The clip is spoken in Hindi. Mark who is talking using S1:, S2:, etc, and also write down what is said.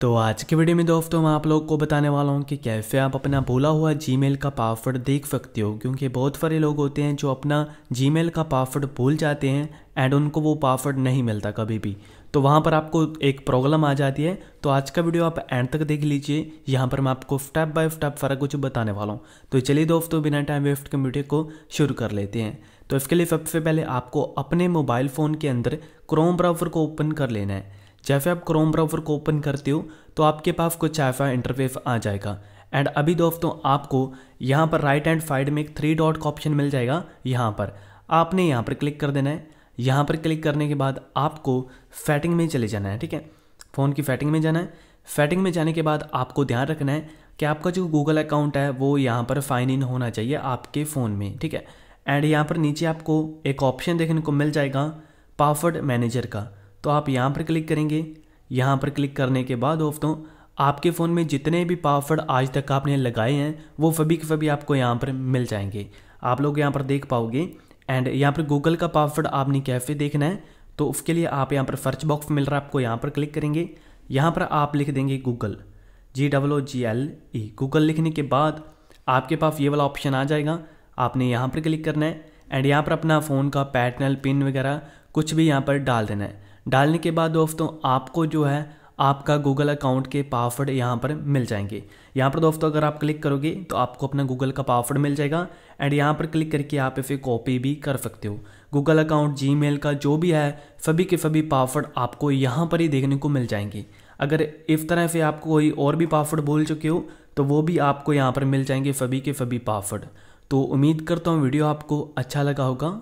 S1: तो आज के वीडियो में दोस्तों मैं आप लोग को बताने वाला हूँ कि कैसे आप अपना भूला हुआ जीमेल का पासवर्ड देख सकते हो क्योंकि बहुत सारे लोग होते हैं जो अपना जीमेल का पासवर्ड भूल जाते हैं एंड उनको वो पासवर्ड नहीं मिलता कभी भी तो वहाँ पर आपको एक प्रॉब्लम आ जाती है तो आज का वीडियो आप एंड तक देख लीजिए यहाँ पर मैं आपको स्टेप बाय स्टेप सारा कुछ बताने वाला हूँ तो चलिए दोस्तों बिना टाइम वेस्ट के वीडियो को शुरू कर लेते हैं तो इसके लिए सबसे पहले आपको अपने मोबाइल फ़ोन के अंदर क्रोम ब्राउज़र को ओपन कर लेना है जैसे आप क्रोम ब्राउज़र को ओपन करते हो तो आपके पास कुछ ऐसा इंटरफेस आ जाएगा एंड अभी दोस्तों आपको यहाँ पर राइट एंड साइड में एक थ्री डॉट का ऑप्शन मिल जाएगा यहाँ पर आपने यहाँ पर क्लिक कर देना है यहाँ पर क्लिक करने के बाद आपको फैटिंग में चले जाना है ठीक है फ़ोन की फैटिंग में जाना है फैटिंग में जाने के बाद आपको ध्यान रखना है कि आपका जो गूगल अकाउंट है वो यहाँ पर साइन इन होना चाहिए आपके फ़ोन में ठीक है एंड यहाँ पर नीचे आपको एक ऑप्शन देखने को मिल जाएगा पासवर्ड मैनेजर का तो आप यहाँ पर क्लिक करेंगे यहाँ पर क्लिक करने के बाद दोस्तों आपके फ़ोन में जितने भी पासवर्ड आज तक आपने लगाए हैं वो सभी के फभी आपको यहाँ पर मिल जाएंगे आप लोग यहाँ पर देख पाओगे एंड यहाँ पर गूगल का पासवर्ड आपने कैफे देखना है तो उसके लिए आप यहाँ पर सर्च बॉक्स मिल रहा है आपको यहाँ पर क्लिक करेंगे यहाँ पर आप लिख देंगे Google G double O G L E Google लिखने के बाद आपके पास ये वाला ऑप्शन आ जाएगा आपने यहाँ पर क्लिक करना है एंड यहाँ पर अपना फ़ोन का पैटनल पिन वगैरह कुछ भी यहाँ पर डाल देना है डालने के बाद दोस्तों आपको जो है आपका गूगल अकाउंट के पासवर्ड यहाँ पर मिल जाएंगे यहाँ पर दोस्तों अगर आप क्लिक करोगे तो आपको अपना गूगल का पासवर्ड मिल जाएगा एंड यहाँ पर क्लिक करके आप इसे कॉपी भी कर सकते हो गूगल अकाउंट जी का जो भी है सभी के सभी पासवर्ड आपको यहाँ पर ही देखने को मिल जाएंगे अगर इस तरह से आपको कोई और भी पासवर्ड भूल चुके हो तो वो भी आपको यहाँ पर मिल जाएंगे सभी के सभी पासवर्ड तो उम्मीद करता हूँ वीडियो आपको अच्छा लगा होगा